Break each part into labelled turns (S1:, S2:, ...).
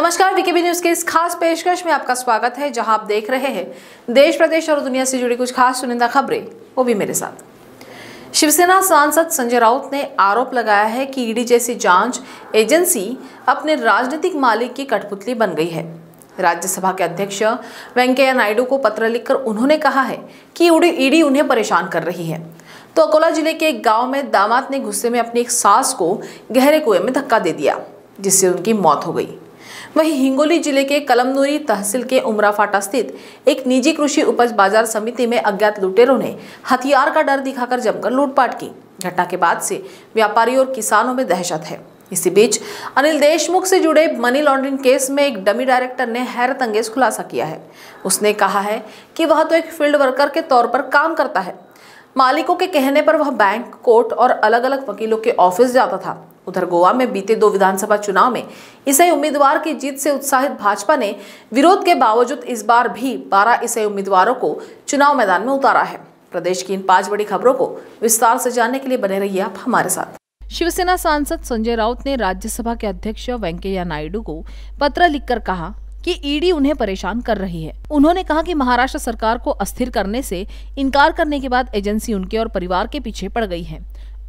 S1: नमस्कार VKB news के इस खास पेशकश में आपका स्वागत है जहां आप देख रहे हैं देश प्रदेश और दुनिया से जुड़ी कुछ खास चुनिंदा खबरें वो भी मेरे साथ शिवसेना सांसद संजय राउत ने आरोप लगाया है कि ईडी जैसी जांच एजेंसी अपने राजनीतिक मालिक की कठपुतली बन गई है राज्यसभा के अध्यक्ष वेंकैया नायडू को पत्र लिखकर उन्होंने कहा है कि ईडी उन्हें परेशान कर रही है तो अकोला जिले के एक गांव में दामाद ने गुस्से में अपनी एक सास को गहरे कुएं में धक्का दे दिया जिससे उनकी मौत हो गई वही हिंगोली जिले के कलमनूरी तहसील के उमरा फाटा स्थित एक निजी कृषि उपज बाजार समिति में अज्ञात लुटेरों ने हथियार का डर दिखाकर जमकर लूटपाट की घटना के बाद से व्यापारियों और किसानों में दहशत है इसी बीच अनिल देशमुख से जुड़े मनी लॉन्ड्रिंग केस में एक डमी डायरेक्टर ने हैरत अंगेज खुलासा किया है उसने कहा है कि वह तो एक फील्ड वर्कर के तौर पर काम करता है मालिकों के कहने पर वह बैंक कोर्ट और अलग अलग वकीलों के ऑफिस जाता था उधर गोवा में बीते दो विधानसभा चुनाव में ईसाई उम्मीदवार की जीत से उत्साहित भाजपा ने विरोध के बावजूद इस बार भी बारह ईसाई उम्मीदवारों को चुनाव मैदान में उतारा है प्रदेश की इन पांच बड़ी खबरों को विस्तार से जानने के लिए बने रहिए आप हमारे साथ शिवसेना सांसद संजय राउत ने राज्यसभा के अध्यक्ष वेंकैया नायडू को पत्र लिखकर कहा कि ईडी उन्हें परेशान कर रही है उन्होंने कहा कि महाराष्ट्र सरकार को अस्थिर करने से इनकार करने के बाद एजेंसी उनके और परिवार के पीछे पड़ गई है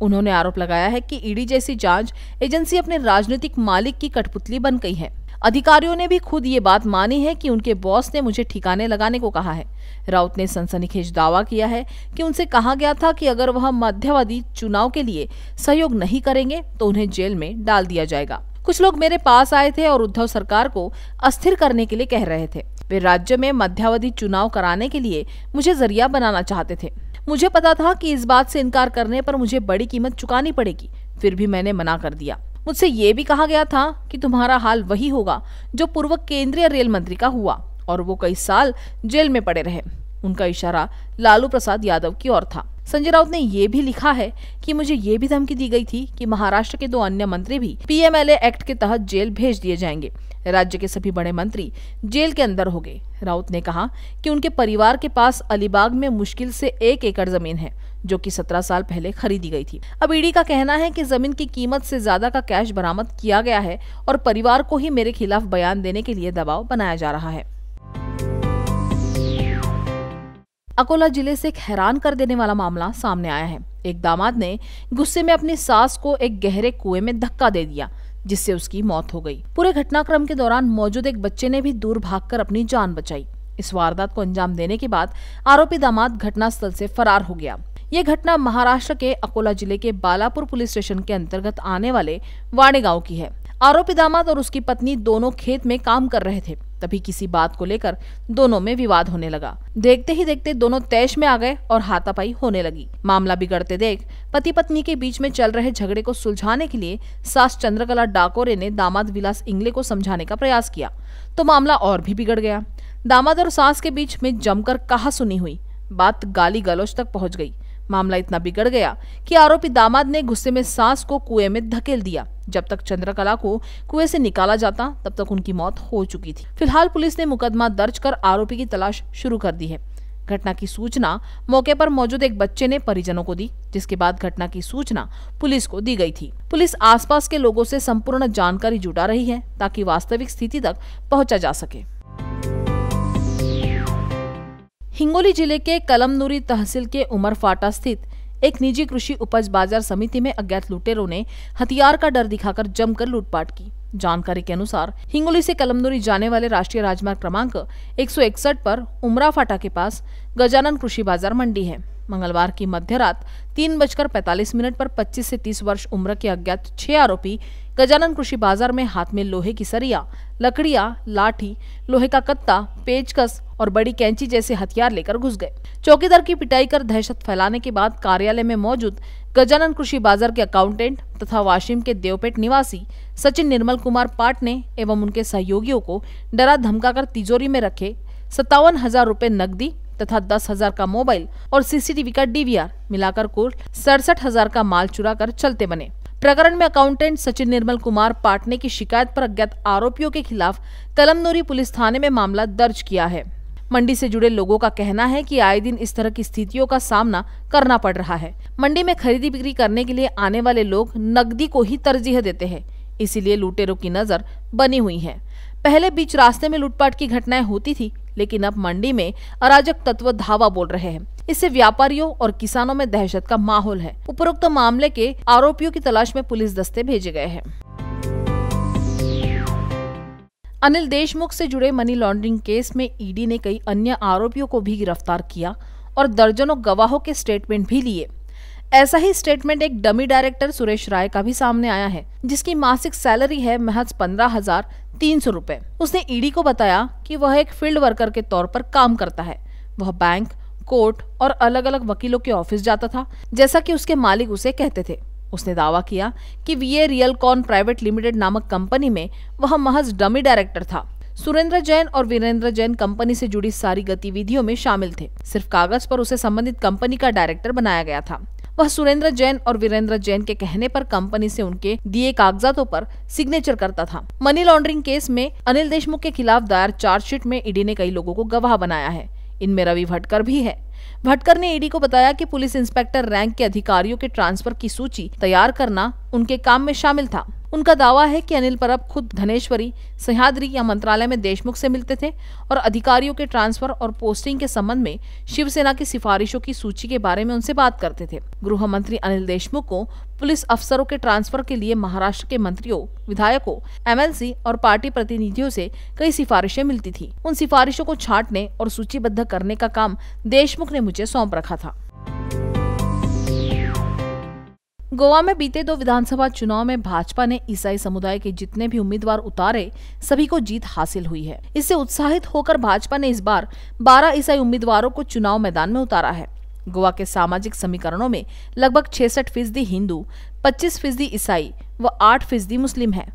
S1: उन्होंने आरोप लगाया है कि ईडी जैसी जांच एजेंसी अपने राजनीतिक मालिक की कठपुतली बन गई है अधिकारियों ने भी खुद ये बात मानी है कि उनके बॉस ने मुझे ठिकाने लगाने को कहा है राउत ने सनसनीखेज दावा किया है कि उनसे कहा गया था कि अगर वह मध्यवादी चुनाव के लिए सहयोग नहीं करेंगे तो उन्हें जेल में डाल दिया जाएगा कुछ लोग मेरे पास आए थे और उद्धव सरकार को अस्थिर करने के लिए कह रहे थे वे राज्य में मध्यावधि चुनाव कराने के लिए मुझे जरिया बनाना चाहते थे मुझे पता था कि इस बात से इनकार करने पर मुझे बड़ी कीमत चुकानी पड़ेगी फिर भी मैंने मना कर दिया मुझसे ये भी कहा गया था कि तुम्हारा हाल वही होगा जो पूर्व केंद्रीय रेल मंत्री का हुआ और वो कई साल जेल में पड़े रहे उनका इशारा लालू प्रसाद यादव की ओर था संजय राउत ने ये भी लिखा है कि मुझे ये भी धमकी दी गई थी कि महाराष्ट्र के दो अन्य मंत्री भी पीएमएलए एक्ट के तहत जेल भेज दिए जाएंगे राज्य के सभी बड़े मंत्री जेल के अंदर हो गए राउत ने कहा कि उनके परिवार के पास अलीबाग में मुश्किल से एक एकड़ जमीन है जो कि 17 साल पहले खरीदी गई थी अब ईडी का कहना है कि जमीन की कीमत से ज्यादा का कैश बरामद किया गया है और परिवार को ही मेरे खिलाफ बयान देने के लिए दबाव बनाया जा रहा है अकोला जिले से एक हैरान कर देने वाला मामला सामने आया है एक दामाद ने गुस्से में अपनी सास को एक गहरे कुएं में धक्का दे दिया जिससे उसकी मौत हो गई पूरे घटनाक्रम के दौरान मौजूद एक बच्चे ने भी दूर भागकर अपनी जान बचाई इस वारदात को अंजाम देने के बाद आरोपी दामाद घटनास्थल से फरार हो गया ये घटना महाराष्ट्र के अकोला जिले के बालापुर पुलिस स्टेशन के अंतर्गत आने वाले वाड़े गाँव की है आरोपी दामाद और उसकी पत्नी दोनों खेत में काम कर रहे थे तभी किसी बात को लेकर दोनों में विवाद होने लगा देखते ही देखते दोनों तैश में आ गए और हाथापाई होने लगी मामला बिगड़ते देख पति पत्नी के बीच में चल रहे झगड़े को सुलझाने के लिए सास चंद्रकला डाकोरे ने दामाद विलास इंगले को समझाने का प्रयास किया तो मामला और भी बिगड़ गया दामाद और सास के बीच में जमकर कहा सुनी हुई बात गाली गलोच तक पहुंच गई मामला इतना बिगड़ गया कि आरोपी दामाद ने गुस्से में सांस को कुएं में धकेल दिया जब तक चंद्रकला को कुएं से निकाला जाता तब तक उनकी मौत हो चुकी थी फिलहाल पुलिस ने मुकदमा दर्ज कर आरोपी की तलाश शुरू कर दी है घटना की सूचना मौके पर मौजूद एक बच्चे ने परिजनों को दी जिसके बाद घटना की सूचना पुलिस को दी गई थी पुलिस आसपास के लोगों से संपूर्ण जानकारी जुटा रही है ताकि वास्तविक स्थिति तक पहुंचा जा सके हिंगोली जिले के कलमनूरी तहसील के उमर फाटा स्थित एक निजी कृषि उपज बाजार समिति में अज्ञात लुटेरों ने हथियार का डर दिखाकर जमकर लूटपाट की जानकारी के अनुसार हिंगोली से कलमनूरी जाने वाले राष्ट्रीय राजमार्ग क्रमांक एक पर उमरा फाटा के पास गजानन कृषि बाजार मंडी है मंगलवार की मध्य रात तीन बजकर पैंतालीस मिनट पर 25 से 30 वर्ष उम्र के अज्ञात छह आरोपी गजानन कृषि बाजार में हाथ में लोहे की सरिया लकड़िया लाठी लोहे का कत्ता पेचकस और बड़ी कैंची जैसे हथियार लेकर घुस गए चौकीदार की पिटाई कर दहशत फैलाने के बाद कार्यालय में मौजूद गजानन कृषि बाजार के अकाउंटेंट तथा वाशिम के देवपेट निवासी सचिन निर्मल कुमार पाट ने एवं उनके सहयोगियों को डरा धमकाकर तिजोरी में रखे सत्तावन हजार रूपए नकदी तथा दस हजार का मोबाइल और सीसीटीवी का डीवीआर मिलाकर कुल सड़सठ हजार का माल चुरा कर चलते बने प्रकरण में अकाउंटेंट सचिन निर्मल कुमार पाटने की शिकायत पर अज्ञात आरोपियों के खिलाफ तलमनोरी पुलिस थाने में मामला दर्ज किया है मंडी से जुड़े लोगों का कहना है कि आए दिन इस तरह की स्थितियों का सामना करना पड़ रहा है मंडी में खरीदी बिक्री करने के लिए आने वाले लोग नकदी को ही तरजीह देते हैं इसीलिए लुटेरों की नजर बनी हुई है पहले बीच रास्ते में लूटपाट की घटनाएं होती थी लेकिन अब मंडी में अराजक तत्व धावा बोल रहे हैं इससे व्यापारियों और किसानों में दहशत का माहौल है उपरोक्त मामले के आरोपियों की तलाश में पुलिस दस्ते भेजे गए हैं अनिल देशमुख से जुड़े मनी लॉन्ड्रिंग केस में ईडी ने कई अन्य आरोपियों को भी गिरफ्तार किया और दर्जनों गवाहों के स्टेटमेंट भी लिए ऐसा ही स्टेटमेंट एक डमी डायरेक्टर सुरेश राय का भी सामने आया है जिसकी मासिक सैलरी है महज पंद्रह हजार तीन सौ रूपए उसने ईडी e को बताया कि वह एक फील्ड वर्कर के तौर पर काम करता है वह बैंक कोर्ट और अलग अलग वकीलों के ऑफिस जाता था जैसा कि उसके मालिक उसे कहते थे उसने दावा किया कि VA real con private limited नामक कंपनी में वह महज डमी डायरेक्टर था सुरेंद्र जैन और वीरेंद्र जैन कंपनी से जुड़ी सारी गतिविधियों में शामिल थे सिर्फ कागज पर उसे संबंधित कंपनी का डायरेक्टर बनाया गया था वह सुरेंद्र जैन और वीरेंद्र जैन के कहने पर कंपनी से उनके दिए कागजातों पर सिग्नेचर करता था मनी लॉन्ड्रिंग केस में अनिल देशमुख के खिलाफ दायर चार्जशीट में ईडी e ने कई लोगों को गवाह बनाया है इनमें रवि भटकर भी है भटकर ने ईडी e को बताया कि पुलिस इंस्पेक्टर रैंक के अधिकारियों के ट्रांसफर की सूची तैयार करना उनके काम में शामिल था उनका दावा है कि अनिल परब खुद धनेश्वरी सह्याद्री या मंत्रालय में देशमुख से मिलते थे और अधिकारियों के ट्रांसफर और पोस्टिंग के संबंध में शिवसेना की सिफारिशों की सूची के बारे में उनसे बात करते थे गृह मंत्री अनिल देशमुख को पुलिस अफसरों के ट्रांसफर के लिए महाराष्ट्र के मंत्रियों विधायकों एमएलसी और पार्टी प्रतिनिधियों से कई सिफारिशें मिलती थी उन सिफारिशों को छाटने और सूचीबद्ध करने का काम देशमुख ने मुझे सौंप रखा था गोवा में बीते दो विधानसभा चुनाव में भाजपा ने ईसाई समुदाय के जितने भी उम्मीदवार उतारे सभी को जीत हासिल हुई है इससे उत्साहित होकर भाजपा ने इस बार 12 ईसाई उम्मीदवारों को चुनाव मैदान में उतारा है गोवा के सामाजिक समीकरणों में लगभग छसठ फीसदी हिंदू पच्चीस फीसदी ईसाई व आठ फीसदी मुस्लिम है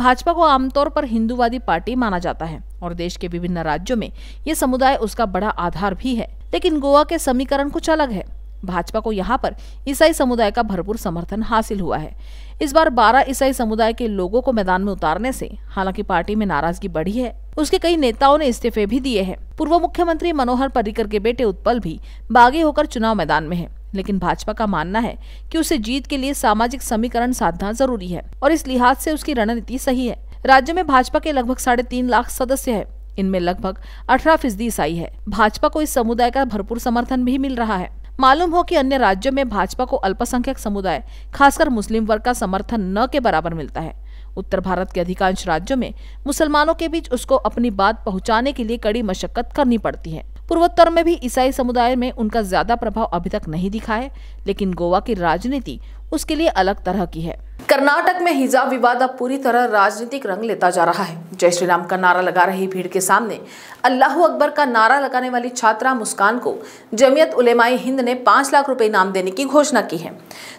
S1: भाजपा को आमतौर पर हिंदूवादी पार्टी माना जाता है और देश के विभिन्न राज्यों में ये समुदाय उसका बड़ा आधार भी है लेकिन गोवा के समीकरण कुछ अलग है भाजपा को यहाँ पर ईसाई समुदाय का भरपूर समर्थन हासिल हुआ है इस बार 12 ईसाई समुदाय के लोगों को मैदान में उतारने से हालांकि पार्टी में नाराजगी बढ़ी है उसके कई नेताओं ने इस्तीफे भी दिए हैं पूर्व मुख्यमंत्री मनोहर पर्रिकर के बेटे उत्पल भी बागी होकर चुनाव मैदान में है लेकिन भाजपा का मानना है कि उसे जीत के लिए सामाजिक समीकरण साधना जरूरी है और इस लिहाज से उसकी रणनीति सही है राज्य में भाजपा के लगभग साढ़े तीन लाख सदस्य है इनमें लगभग अठारह फीसदी ईसाई है भाजपा को इस समुदाय का भरपूर समर्थन भी मिल रहा है मालूम हो कि अन्य राज्यों में भाजपा को अल्पसंख्यक समुदाय खासकर मुस्लिम वर्ग का समर्थन न के बराबर मिलता है उत्तर भारत के अधिकांश राज्यों में मुसलमानों के बीच उसको अपनी बात पहुंचाने के लिए कड़ी मशक्कत करनी पड़ती है पूर्वोत्तर में भी ईसाई समुदाय में उनका ज्यादा प्रभाव अभी तक नहीं दिखा है लेकिन गोवा की राजनीति उसके लिए अलग तरह की है कर्नाटक में हिजाब विवाद अब पूरी तरह राजनीतिक रंग लेता जा रहा है जय श्री राम का नारा लगा रही भीड़ के सामने अल्लाह अकबर का नारा लगाने वाली छात्रा मुस्कान को जमीयत उलेमाई हिंद ने पांच लाख रुपए इनाम देने की घोषणा की है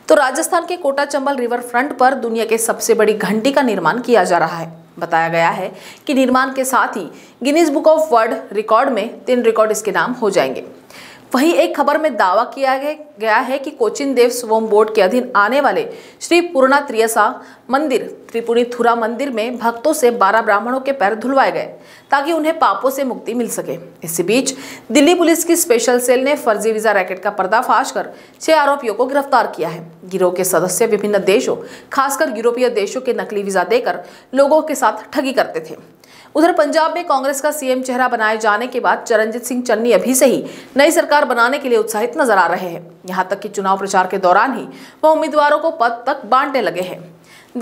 S1: तो राजस्थान के कोटा चंबल रिवर फ्रंट पर दुनिया के सबसे बड़ी घंटी का निर्माण किया जा रहा है बताया गया है कि निर्माण के साथ ही Guinness book of world record में तीन रिकॉर्ड इसके नाम हो जाएंगे वहीं एक खबर में दावा किया गया है कि कोचिन देव स्वम बोर्ड के अधीन आने वाले श्री पूर्णा त्रियसा मंदिर त्रिपुणी थुरा मंदिर में भक्तों से बारह ब्राह्मणों के पैर धुलवाए गए ताकि उन्हें पापों से मुक्ति मिल सके इसी बीच दिल्ली पुलिस की स्पेशल सेल ने फर्जी वीजा रैकेट का पर्दाफाश कर छह आरोपियों को गिरफ्तार किया है गिरोह के सदस्य विभिन्न देशों खासकर यूरोपीय देशों के नकली वीजा देकर लोगों के साथ ठगी करते थे उधर पंजाब में कांग्रेस का सीएम चेहरा बनाए जाने के बाद चरणजीत सिंह चन्नी अभी से ही नई सरकार बनाने के लिए उत्साहित नजर आ रहे हैं यहाँ तक कि चुनाव प्रचार के दौरान ही वह उम्मीदवारों को पद तक बांटने लगे हैं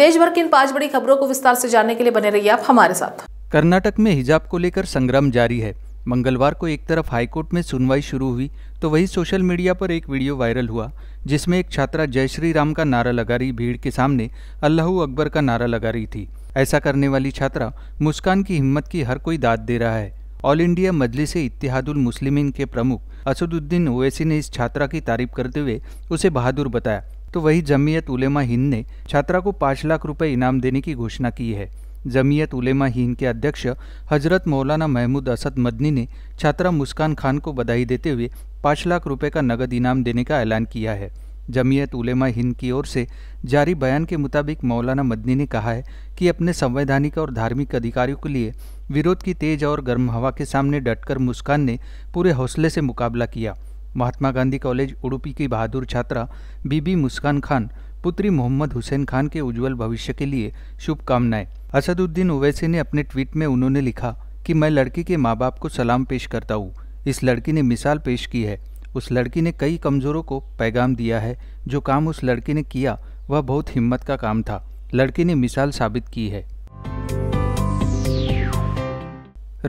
S1: देश भर की इन पांच बड़ी खबरों को विस्तार से जानने के लिए बने रहिए आप हमारे साथ
S2: कर्नाटक में हिजाब को लेकर संग्राम जारी है मंगलवार को एक तरफ हाईकोर्ट में सुनवाई शुरू हुई तो वही सोशल मीडिया पर एक वीडियो वायरल हुआ जिसमें एक छात्रा जय श्री राम का नारा लगा रही भीड़ के सामने अल्लाह अकबर का नारा लगा रही थी ऐसा करने वाली छात्रा मुस्कान की हिम्मत की हर कोई दाद दे रहा है ऑल इंडिया मजलिस इतिहादुल मुस्लिमीन के प्रमुख असदुद्दीन ओवैसी ने इस छात्रा की तारीफ करते हुए उसे बहादुर बताया तो वही जमीयत उलेमा हिंद ने छात्रा को पाँच लाख रुपए इनाम देने की घोषणा की है जमीयत उलेमा हिंद के अध्यक्ष हजरत मौलाना महमूद असद मदनी ने छात्रा मुस्कान खान को बधाई देते हुए पाँच लाख रुपए का नगद इनाम देने का ऐलान किया है जमीयत उलेमा हिंद की ओर से जारी बयान के मुताबिक मौलाना मदनी ने कहा है कि अपने संवैधानिक और धार्मिक अधिकारियों के लिए विरोध की तेज और गर्म हवा के सामने डटकर मुस्कान ने पूरे हौसले से मुकाबला किया महात्मा गांधी कॉलेज उड़ुपी की बहादुर छात्रा बीबी मुस्कान खान पुत्री मोहम्मद हुसैन खान के उज्जवल भविष्य के लिए शुभकामनाएं असदुद्दीन ओवैसी ने अपने ट्वीट में उन्होंने लिखा कि मैं लड़की के माँ बाप को सलाम पेश करता हूँ इस लड़की ने मिसाल पेश की है उस लड़की ने कई कमज़ोरों को पैगाम दिया है जो काम उस लड़की ने किया वह बहुत हिम्मत का काम था लड़की ने मिसाल साबित की है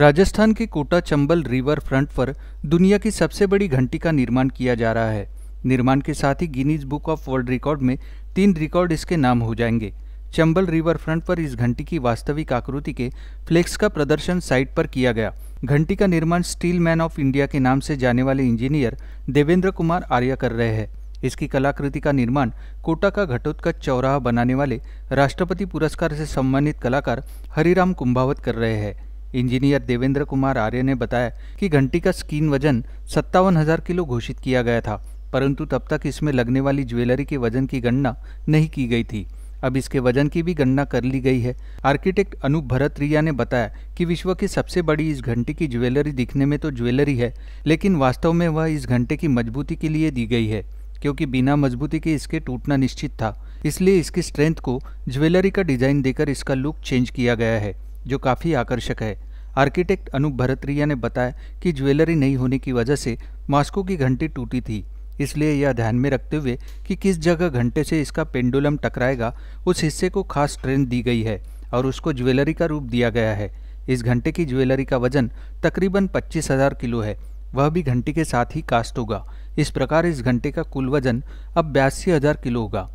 S2: राजस्थान के कोटा चंबल रिवर फ्रंट पर दुनिया की सबसे बड़ी घंटी का निर्माण किया जा रहा है निर्माण के साथ ही Guinness book of world record में तीन रिकॉर्ड इसके नाम हो जाएंगे चंबल रिवर फ्रंट पर इस घंटी की वास्तविक आकृति के फ्लेक्स का प्रदर्शन साइट पर किया गया घंटी का निर्माण स्टील मैन ऑफ इंडिया के नाम से जाने वाले इंजीनियर देवेंद्र कुमार आर्या कर रहे हैं इसकी कलाकृति का निर्माण कोटा का घटोत्कच चौराहा बनाने वाले राष्ट्रपति पुरस्कार से सम्मानित कलाकार हरिराम कुंभावत कर रहे हैं इंजीनियर देवेंद्र कुमार आर्य ने बताया कि घंटी का स्कीन वजन सत्तावन हजार किलो घोषित किया गया था परंतु तब तक इसमें लगने वाली ज्वेलरी के वजन की गणना नहीं की गई थी अब इसके वजन की भी गणना कर ली गई है आर्किटेक्ट अनूप भरत रिया ने बताया कि विश्व की सबसे बड़ी इस घंटे की ज्वेलरी दिखने में तो ज्वेलरी है लेकिन वास्तव में वह इस घंटे की मजबूती के लिए दी गई है क्योंकि बिना मजबूती के इसके टूटना निश्चित था इसलिए इसकी स्ट्रेंथ को ज्वेलरी का डिजाइन देकर इसका लुक चेंज किया गया है जो काफ़ी आकर्षक है आर्किटेक्ट अनूप भरतरिया ने बताया कि ज्वेलरी नहीं होने की वजह से मास्को की घंटी टूटी थी इसलिए यह ध्यान में रखते हुए कि किस जगह घंटे से इसका पेंडुलम टकराएगा उस हिस्से को खास ट्रेन दी गई है और उसको ज्वेलरी का रूप दिया गया है इस घंटे की ज्वेलरी का वजन तकरीबन पच्चीस हजार किलो है वह भी घंटे के साथ ही कास्ट होगा इस प्रकार इस घंटे का कुल वजन अब बयासी हजार किलो होगा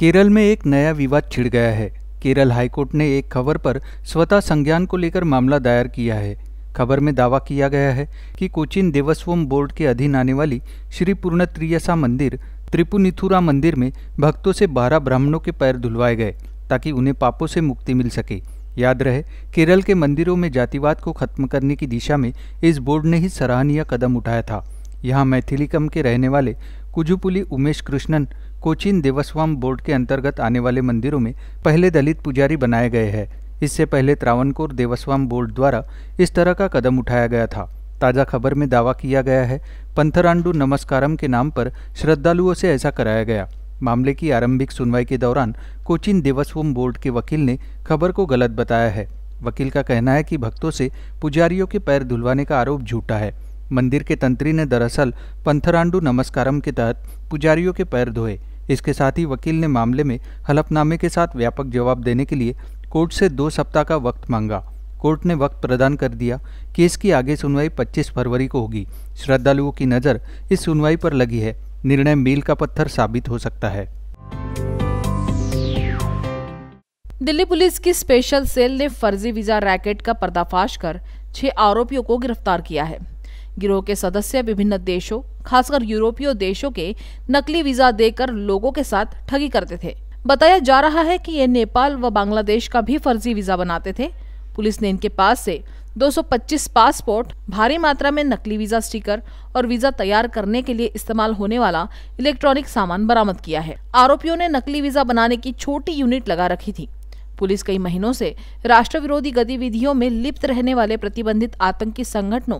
S2: केरल में एक नया विवाद छिड़ गया है केरल हाईकोर्ट ने एक खबर पर स्वतः संज्ञान को लेकर मामला दायर किया है खबर में दावा किया गया है कि कोचिन देवस्वम बोर्ड के अधीन आने वाली श्री पूर्णत्रियसा मंदिर त्रिपुनिथुरा मंदिर में भक्तों से बारह ब्राह्मणों के पैर धुलवाए गए ताकि उन्हें पापों से मुक्ति मिल सके याद रहे केरल के मंदिरों में जातिवाद को खत्म करने की दिशा में इस बोर्ड ने ही सराहनीय कदम उठाया था यहाँ मैथिलीकम के रहने वाले कुजुपुली उमेश कृष्णन कोचिन देवस्वाम बोर्ड के अंतर्गत आने वाले मंदिरों में पहले दलित पुजारी बनाए गए हैं इससे पहले त्रावणकोर देवस्वाम बोर्ड द्वारा इस तरह का कदम उठाया गया था ताज़ा खबर में दावा किया गया है पंथरांडू नमस्कारम के नाम पर श्रद्धालुओं से ऐसा कराया गया मामले की आरंभिक सुनवाई के दौरान कोचिन देवस्वम बोर्ड के वकील ने खबर को गलत बताया है वकील का कहना है कि भक्तों से पुजारियों के पैर धुलवाने का आरोप झूठा है मंदिर के तंत्री ने दरअसल पंथरांडू नमस्कारम के तहत पुजारियों के पैर धोए इसके साथ ही वकील ने मामले में हलफनामे के साथ व्यापक जवाब देने के लिए कोर्ट से दो सप्ताह का वक्त मांगा कोर्ट ने वक्त प्रदान कर दिया केस की आगे सुनवाई 25 फरवरी को होगी श्रद्धालुओं की नज़र इस सुनवाई पर लगी है निर्णय मील का पत्थर साबित हो सकता है
S1: दिल्ली पुलिस की स्पेशल सेल ने फर्जी वीजा रैकेट का पर्दाफाश कर छह आरोपियों को गिरफ्तार किया है गिरोह के सदस्य विभिन्न देशों खासकर यूरोपीय देशों के नकली वीजा देकर लोगों के साथ ठगी करते थे बताया जा रहा है कि ये नेपाल व बांग्लादेश का भी फर्जी वीज़ा बनाते थे पुलिस ने इनके पास से 225 पासपोर्ट भारी मात्रा में नकली वीज़ा स्टिकर और वीज़ा तैयार करने के लिए इस्तेमाल होने वाला इलेक्ट्रॉनिक सामान बरामद किया है आरोपियों ने नकली वीज़ा बनाने की छोटी यूनिट लगा रखी थी पुलिस कई महीनों से राष्ट्र विरोधी गतिविधियों में लिप्त रहने वाले प्रतिबंधित आतंकी संगठनों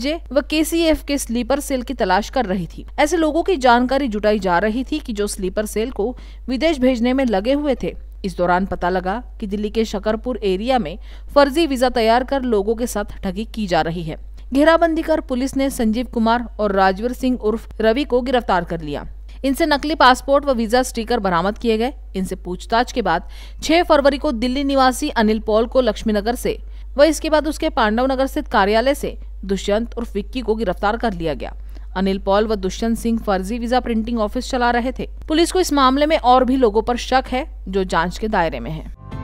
S1: जे व एफ के स्लीपर सेल की तलाश कर रही थी ऐसे लोगों की जानकारी जुटाई जा रही थी कि जो स्लीपर सेल को विदेश भेजने में लगे हुए थे इस दौरान पता लगा कि दिल्ली के शकरपुर एरिया में फर्जी वीजा तैयार कर लोगों के साथ ठगी की जा रही है घेराबंदी कर पुलिस ने संजीव कुमार और राजवीर सिंह उर्फ रवि को गिरफ्तार कर लिया इनसे नकली पासपोर्ट व वीजा स्टिकर बरामद किए गए इनसे पूछताछ के बाद 6 फरवरी को दिल्ली निवासी अनिल पॉल को लक्ष्मी नगर से व इसके बाद उसके पांडव नगर स्थित कार्यालय से दुष्यंत और विक्की को गिरफ्तार कर लिया गया अनिल पॉल व दुष्यंत सिंह फर्जी वीजा प्रिंटिंग ऑफिस चला रहे थे पुलिस को इस मामले में और भी लोगों पर शक है जो जांच के दायरे में है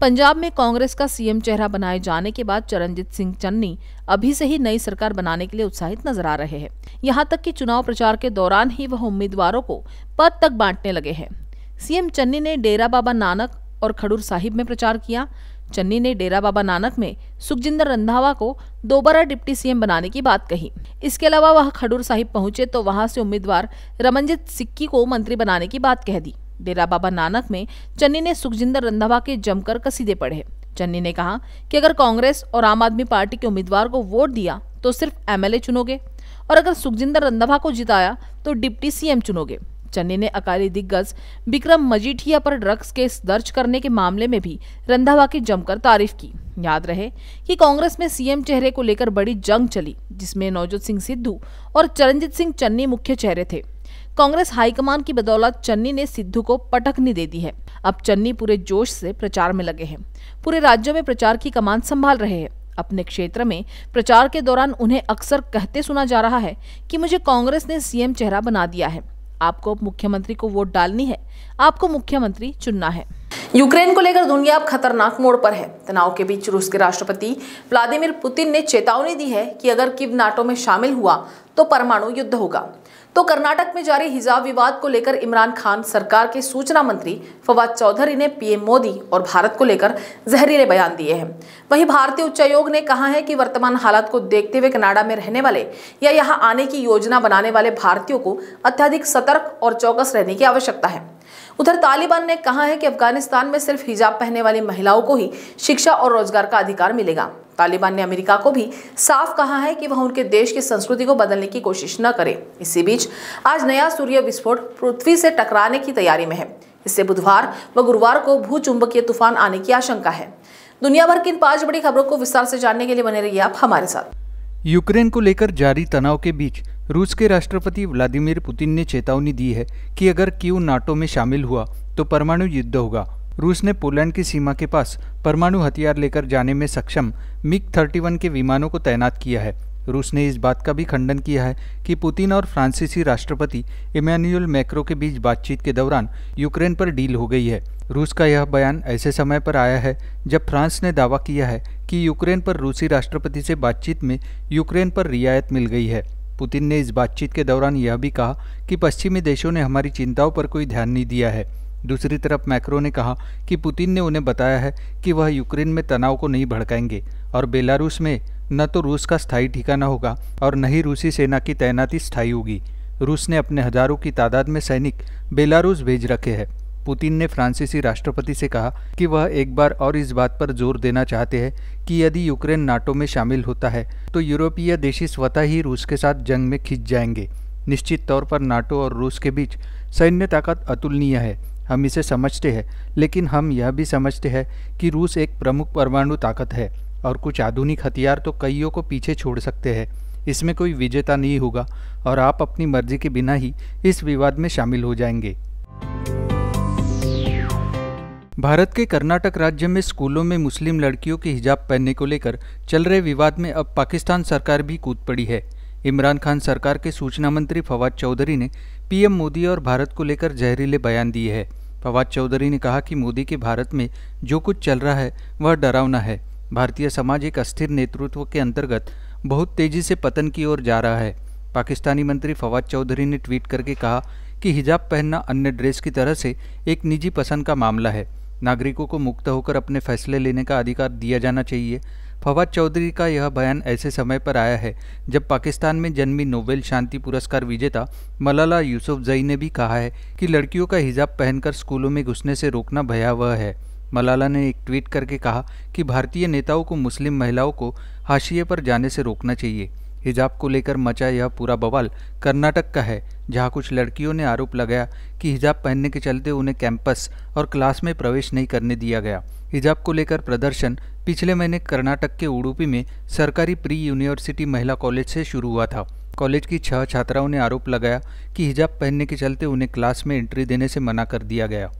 S1: पंजाब में कांग्रेस का सीएम चेहरा बनाए जाने के बाद चरणजीत सिंह चन्नी अभी से ही नई सरकार बनाने के लिए उत्साहित नजर आ रहे हैं यहाँ तक कि चुनाव प्रचार के दौरान ही वह उम्मीदवारों को पद तक बांटने लगे हैं सीएम चन्नी ने डेरा बाबा नानक और खडूर साहिब में प्रचार किया चन्नी ने डेरा बाबा नानक में सुखजिंदर रंधावा को दोबारा डिप्टी सीएम बनाने की बात कही इसके अलावा वह खडूर साहिब पहुंचे तो वहां से उम्मीदवार रमनजीत सिक्की को मंत्री बनाने की बात कह दी डेरा बाबा नानक में चन्नी ने सुखजिंदर रंधावा के जमकर कसीदे पढ़े चन्नी ने कहा कि अगर कांग्रेस और आम आदमी पार्टी के उम्मीदवार को वोट दिया तो सिर्फ एमएलए चुनोगे और अगर सुखजिंदर रंधावा को जिताया तो डिप्टी सीएम चुनोगे चन्नी ने अकाली दिग्गज विक्रम मजीठिया पर ड्रग्स केस दर्ज करने के मामले में भी रंधावा की जमकर तारीफ की याद रहे कि कांग्रेस में सीएम चेहरे को लेकर बड़ी जंग चली जिसमें नवजोत सिंह सिद्धू और चरणजीत सिंह चन्नी मुख्य चेहरे थे कांग्रेस हाईकमान की बदौलत चन्नी ने सिद्धू को पटकनी दे दी है अब चन्नी पूरे जोश से प्रचार में लगे हैं पूरे राज्यों में प्रचार की कमान संभाल रहे हैं अपने क्षेत्र में प्रचार के दौरान उन्हें अक्सर कहते सुना जा रहा है कि मुझे कांग्रेस ने सीएम चेहरा बना दिया है आपको मुख्यमंत्री को वोट डालनी है आपको मुख्यमंत्री चुनना है यूक्रेन को लेकर दुनिया अब खतरनाक मोड़ पर है तनाव के बीच रूस के राष्ट्रपति व्लादिमीर पुतिन ने चेतावनी दी है कि अगर किब नाटो में शामिल हुआ तो परमाणु युद्ध होगा तो कर्नाटक में जारी हिजाब विवाद को लेकर इमरान खान सरकार के सूचना मंत्री फवाद चौधरी ने पीएम मोदी और भारत को लेकर जहरीले बयान दिए हैं वहीं भारतीय उच्च आयोग ने कहा है कि वर्तमान हालात को देखते हुए कनाडा में रहने वाले या यहाँ आने की योजना बनाने वाले भारतीयों को अत्यधिक सतर्क और चौकस रहने की आवश्यकता है उधर तालिबान ने कहा है कि अफगानिस्तान में सिर्फ हिजाब पहनने वाली महिलाओं को ही शिक्षा और रोजगार का अधिकार मिलेगा तालिबान ने अमेरिका को भी साफ कहा है कि वह उनके देश की संस्कृति को बदलने की कोशिश न करे इसी बीच आज नया सूर्य विस्फोट पृथ्वी से टकराने की तैयारी में है इससे बुधवार व गुरुवार को चुंबकीय तूफान आने की आशंका है दुनिया भर की इन पांच बड़ी खबरों को विस्तार से जानने के लिए बने रहिए आप हमारे साथ
S2: यूक्रेन को लेकर जारी तनाव के बीच रूस के राष्ट्रपति व्लादिमीर पुतिन ने चेतावनी दी है कि अगर क्यू नाटो में शामिल हुआ तो परमाणु युद्ध होगा रूस ने पोलैंड की सीमा के पास परमाणु हथियार लेकर जाने में सक्षम मिग 31 के विमानों को तैनात किया है रूस ने इस बात का भी खंडन किया है कि पुतिन और फ्रांसीसी राष्ट्रपति इमैनुअल मैक्रो के बीच बातचीत के दौरान यूक्रेन पर डील हो गई है रूस का यह बयान ऐसे समय पर आया है जब फ्रांस ने दावा किया है कि यूक्रेन पर रूसी राष्ट्रपति से बातचीत में यूक्रेन पर रियायत मिल गई है पुतिन ने इस बातचीत के दौरान यह भी कहा कि पश्चिमी देशों ने हमारी चिंताओं पर कोई ध्यान नहीं दिया है दूसरी तरफ मैक्रो ने कहा कि पुतिन ने उन्हें बताया है कि वह यूक्रेन में तनाव को नहीं भड़काएंगे और बेलारूस में न तो रूस का स्थायी ठिकाना होगा और न ही रूसी सेना की तैनाती स्थायी होगी रूस ने अपने हजारों की तादाद में सैनिक बेलारूस भेज रखे हैं पुतिन ने फ्रांसीसी राष्ट्रपति से कहा कि वह एक बार और इस बात पर जोर देना चाहते हैं कि यदि यूक्रेन नाटो में शामिल होता है तो यूरोपीय देशी स्वतः ही रूस के साथ जंग में खिंच जाएंगे निश्चित तौर पर नाटो और रूस के बीच सैन्य ताकत अतुलनीय है हम इसे समझते हैं लेकिन हम यह भी समझते हैं कि रूस एक प्रमुख परमाणु ताकत है और कुछ आधुनिक हथियार तो कईयों को पीछे छोड़ सकते हैं इसमें कोई विजेता नहीं होगा और आप अपनी मर्जी के बिना ही इस विवाद में शामिल हो जाएंगे भारत के कर्नाटक राज्य में स्कूलों में मुस्लिम लड़कियों के हिजाब पहनने को लेकर चल रहे विवाद में अब पाकिस्तान सरकार भी कूद पड़ी है इमरान खान सरकार के सूचना मंत्री फवाद चौधरी ने पीएम मोदी और भारत को लेकर जहरीले बयान दिए हैं फवाद चौधरी ने कहा कि मोदी के भारत में जो कुछ चल रहा है वह डरावना है भारतीय समाज एक अस्थिर नेतृत्व के अंतर्गत बहुत तेजी से पतन की ओर जा रहा है पाकिस्तानी मंत्री फवाद चौधरी ने ट्वीट करके कहा कि हिजाब पहनना अन्य ड्रेस की तरह से एक निजी पसंद का मामला है नागरिकों को मुक्त होकर अपने फैसले लेने का अधिकार दिया जाना चाहिए फवाद चौधरी का यह बयान ऐसे समय पर आया है जब पाकिस्तान में जन्मी नोबेल शांति पुरस्कार विजेता मलाला यूसुफ जई ने भी कहा है कि लड़कियों का हिजाब पहनकर स्कूलों में घुसने से रोकना भयावह है मलाला ने एक ट्वीट करके कहा कि भारतीय नेताओं को मुस्लिम महिलाओं को हाशिए पर जाने से रोकना चाहिए हिजाब को लेकर मचा यह पूरा बवाल कर्नाटक का है जहां कुछ लड़कियों ने आरोप लगाया कि हिजाब पहनने के चलते उन्हें कैंपस और क्लास में प्रवेश नहीं करने दिया गया हिजाब को लेकर प्रदर्शन पिछले महीने कर्नाटक के उडुपी में सरकारी प्री यूनिवर्सिटी महिला कॉलेज से शुरू हुआ था कॉलेज की छह छात्राओं ने आरोप लगाया कि हिजाब पहनने के चलते उन्हें क्लास में एंट्री देने से मना कर दिया गया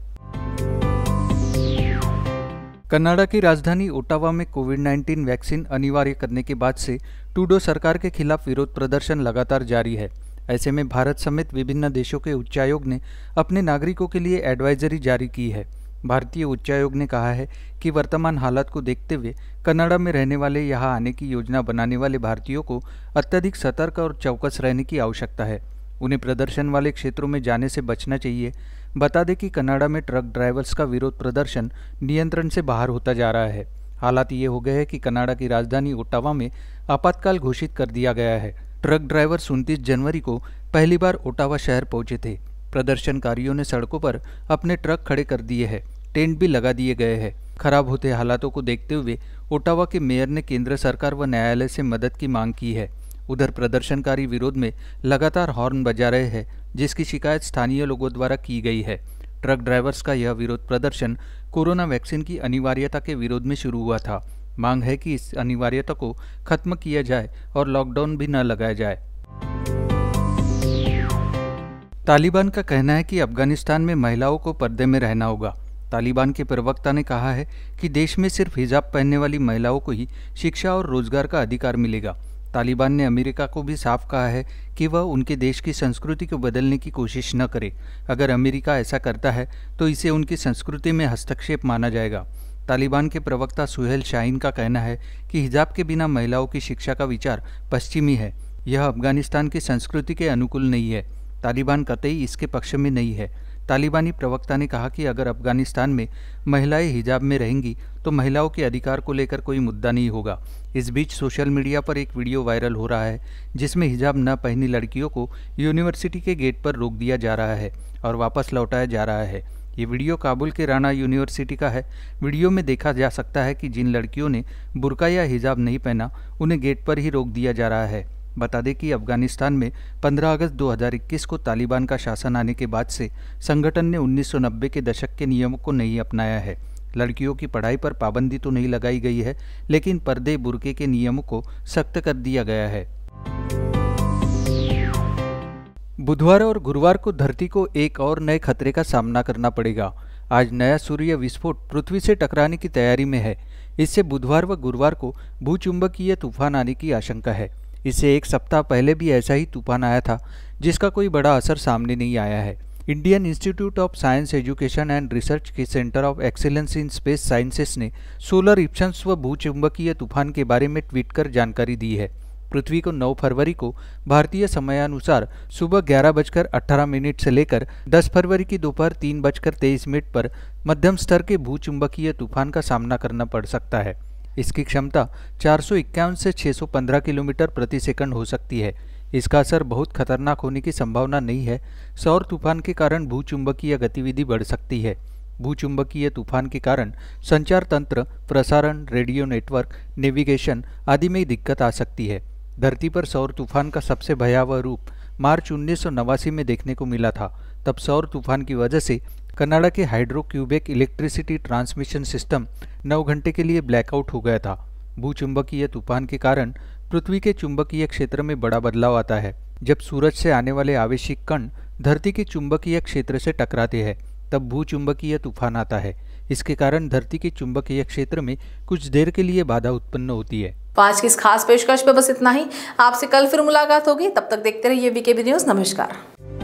S2: कनाडा की राजधानी ओटावा में कोविड 19 वैक्सीन अनिवार्य करने के बाद से टूडो सरकार के खिलाफ विरोध प्रदर्शन लगातार जारी है ऐसे में भारत समेत विभिन्न देशों के उच्चायोग ने अपने नागरिकों के लिए एडवाइजरी जारी की है भारतीय उच्च आयोग ने कहा है कि वर्तमान हालात को देखते हुए कनाडा में रहने वाले यहाँ आने की योजना बनाने वाले भारतीयों को अत्यधिक सतर्क और चौकस रहने की आवश्यकता है उन्हें प्रदर्शन वाले क्षेत्रों में जाने से बचना चाहिए बता दें कि कनाडा में ट्रक ड्राइवर्स का विरोध प्रदर्शन नियंत्रण से बाहर होता जा रहा है हालात ये हो गए हैं कि कनाडा की राजधानी ओटावा में आपातकाल घोषित कर दिया गया है ट्रक ड्राइवर्स उनतीस जनवरी को पहली बार ओटावा शहर पहुंचे थे प्रदर्शनकारियों ने सड़कों पर अपने ट्रक खड़े कर दिए हैं टेंट भी लगा दिए गए हैं खराब होते हालातों को देखते हुए ओटावा के मेयर ने केंद्र सरकार व न्यायालय से मदद की मांग की है उधर प्रदर्शनकारी विरोध में लगातार हॉर्न बजा रहे हैं जिसकी शिकायत स्थानीय लोगों द्वारा की गई है ट्रक ड्राइवर्स का यह विरोध प्रदर्शन कोरोना वैक्सीन की अनिवार्यता के विरोध में शुरू हुआ था मांग है कि इस अनिवार्यता को खत्म किया जाए और लॉकडाउन भी न लगाया जाए तालिबान का कहना है कि अफगानिस्तान में महिलाओं को पर्दे में रहना होगा तालिबान के प्रवक्ता ने कहा है कि देश में सिर्फ हिजाब पहनने वाली महिलाओं को ही शिक्षा और रोजगार का अधिकार मिलेगा तालिबान ने अमेरिका को भी साफ कहा है कि वह उनके देश की संस्कृति को बदलने की कोशिश न करे अगर अमेरिका ऐसा करता है तो इसे उनकी संस्कृति में हस्तक्षेप माना जाएगा तालिबान के प्रवक्ता सुहेल शाहीन का कहना है कि हिजाब के बिना महिलाओं की शिक्षा का विचार पश्चिमी है यह अफगानिस्तान की संस्कृति के अनुकूल नहीं है तालिबान कतई इसके पक्ष में नहीं है तालिबानी प्रवक्ता ने कहा कि अगर अफगानिस्तान में महिलाएं हिजाब में रहेंगी तो महिलाओं के अधिकार को लेकर कोई मुद्दा नहीं होगा इस बीच सोशल मीडिया पर एक वीडियो वायरल हो रहा है जिसमें हिजाब न पहनी लड़कियों को यूनिवर्सिटी के गेट पर रोक दिया जा रहा है और वापस लौटाया जा रहा है ये वीडियो काबुल के राना यूनिवर्सिटी का है वीडियो में देखा जा सकता है कि जिन लड़कियों ने बुरका या हिजाब नहीं पहना उन्हें गेट पर ही रोक दिया जा रहा है बता दें कि अफगानिस्तान में 15 अगस्त 2021 को तालिबान का शासन आने के बाद से संगठन ने 1990 के दशक के नियमों को नहीं अपनाया है लड़कियों की पढ़ाई पर पाबंदी तो नहीं लगाई गई है लेकिन पर्दे बुरके के नियमों को सख्त कर दिया गया है बुधवार और गुरुवार को धरती को एक और नए खतरे का सामना करना पड़ेगा आज नया सूर्य विस्फोट पृथ्वी से टकराने की तैयारी में है इससे बुधवार व गुरुवार को भूचुंबकीय तूफान आने की आशंका है इससे एक सप्ताह पहले भी ऐसा ही तूफान आया था जिसका कोई बड़ा असर सामने नहीं आया है Indian institute of science education and research के centre of excellence in space sciences ने सोलर इप्शंस व भूचुंबकीय तूफान के बारे में ट्वीट कर जानकारी दी है पृथ्वी को 9 फरवरी को भारतीय समयानुसार सुबह ग्यारह बजकर अट्ठारह मिनट से लेकर 10 फरवरी की दोपहर तीन बजकर तेईस मिनट पर मध्यम स्तर के भूचुंबकीय तूफान का सामना करना पड़ सकता है इसकी क्षमता चार से 615 किलोमीटर प्रति सेकंड हो सकती है इसका असर बहुत खतरनाक होने की संभावना नहीं है सौर तूफान के कारण भूचुंबकीय गतिविधि बढ़ सकती है भूचुंबकीय तूफान के कारण संचार तंत्र प्रसारण रेडियो नेटवर्क नेविगेशन आदि में दिक्कत आ सकती है धरती पर सौर तूफान का सबसे भयावह रूप मार्च उन्नीस में देखने को मिला था तब सौर तूफान की वजह से कनाडा के hydro Quebec electricity transmission system 9 घंटे के लिए ब्लैकआउट हो गया था भूचुंबकीय तूफान के कारण पृथ्वी के चुंबकीय क्षेत्र में बड़ा बदलाव आता है जब सूरज से आने वाले आवेशिक कण धरती के चुंबकीय क्षेत्र से टकराते हैं तब भूचुंबकीय तूफान आता है इसके कारण धरती के चुंबकीय क्षेत्र में कुछ देर के लिए बाधा उत्पन्न होती है तो आज
S1: की इस खास पेशकश पे बस इतना ही आपसे कल फिर मुलाकात होगी तब तक देखते रहिए बीकेबी न्यूज नमस्कार